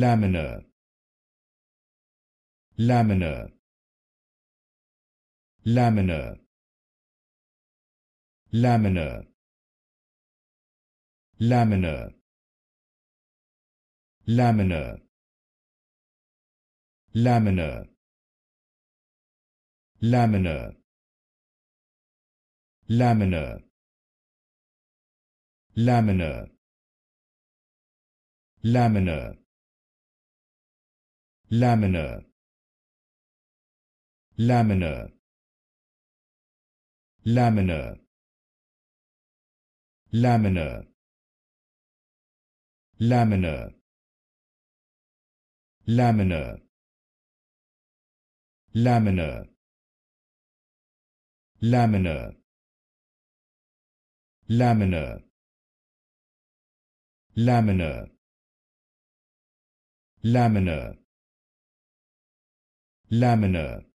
laminar laminar laminar laminar laminar laminar laminar laminar laminar laminar laminar laminar laminar laminar laminar laminar laminar laminar laminar laminar laminar laminar laminar